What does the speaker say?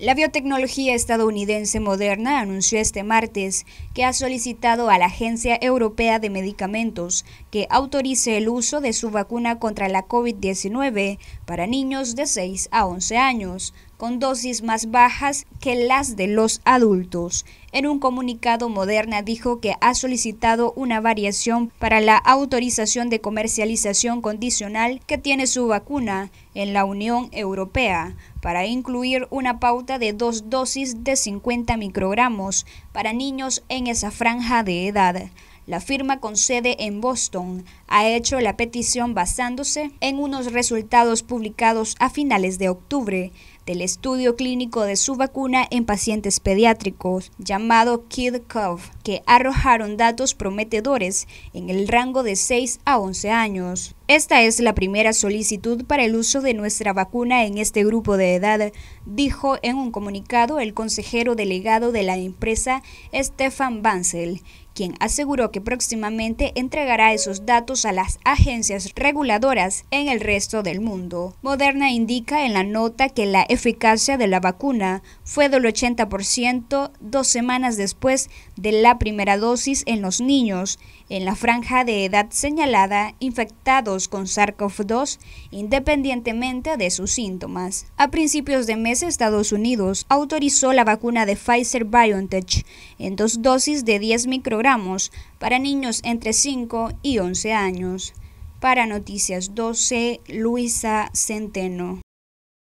La biotecnología estadounidense Moderna anunció este martes que ha solicitado a la Agencia Europea de Medicamentos que autorice el uso de su vacuna contra la COVID-19 para niños de 6 a 11 años, con dosis más bajas que las de los adultos. En un comunicado, Moderna dijo que ha solicitado una variación para la autorización de comercialización condicional que tiene su vacuna en la Unión Europea, para incluir una pauta de dos dosis de 50 microgramos para niños en esa franja de edad. La firma con sede en Boston ha hecho la petición basándose en unos resultados publicados a finales de octubre del estudio clínico de su vacuna en pacientes pediátricos llamado KidCov, que arrojaron datos prometedores en el rango de 6 a 11 años. Esta es la primera solicitud para el uso de nuestra vacuna en este grupo de edad, dijo en un comunicado el consejero delegado de la empresa, Stefan Banzel, quien aseguró que próximamente entregará esos datos a las agencias reguladoras en el resto del mundo. Moderna indica en la nota que la eficacia de la vacuna fue del 80% dos semanas después de la primera dosis en los niños en la franja de edad señalada infectados con SARS-CoV-2 independientemente de sus síntomas. A principios de mes Estados Unidos autorizó la vacuna de Pfizer BioNTech en dos dosis de 10 microgramos para niños entre 5 y 11 años. Para Noticias 12, Luisa Centeno.